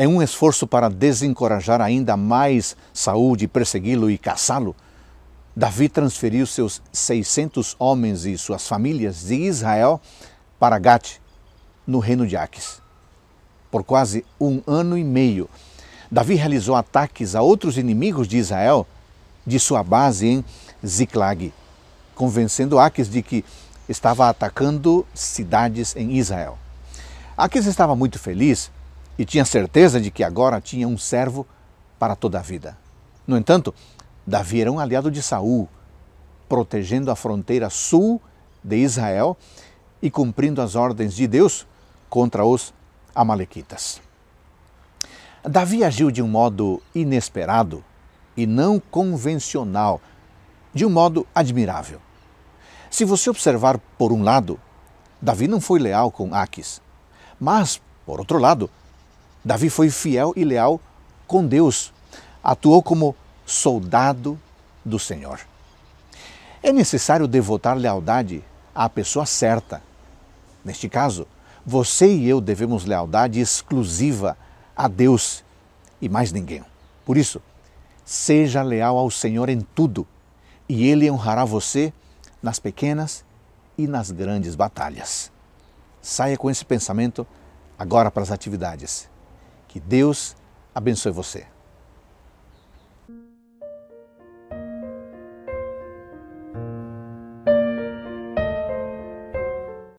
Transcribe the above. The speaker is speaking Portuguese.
É um esforço para desencorajar ainda mais Saúl de persegui-lo e caçá-lo? Davi transferiu seus 600 homens e suas famílias de Israel para Gate, no reino de Aques. Por quase um ano e meio, Davi realizou ataques a outros inimigos de Israel de sua base em Ziklag, convencendo Aques de que estava atacando cidades em Israel. Aques estava muito feliz e tinha certeza de que agora tinha um servo para toda a vida. No entanto, Davi era um aliado de Saul, protegendo a fronteira sul de Israel e cumprindo as ordens de Deus contra os amalequitas. Davi agiu de um modo inesperado e não convencional, de um modo admirável. Se você observar, por um lado, Davi não foi leal com Aques, mas, por outro lado, Davi foi fiel e leal com Deus, atuou como soldado do Senhor. É necessário devotar lealdade à pessoa certa. Neste caso, você e eu devemos lealdade exclusiva a Deus e mais ninguém. Por isso, seja leal ao Senhor em tudo, e Ele honrará você nas pequenas e nas grandes batalhas. Saia com esse pensamento agora para as atividades. Que Deus abençoe você.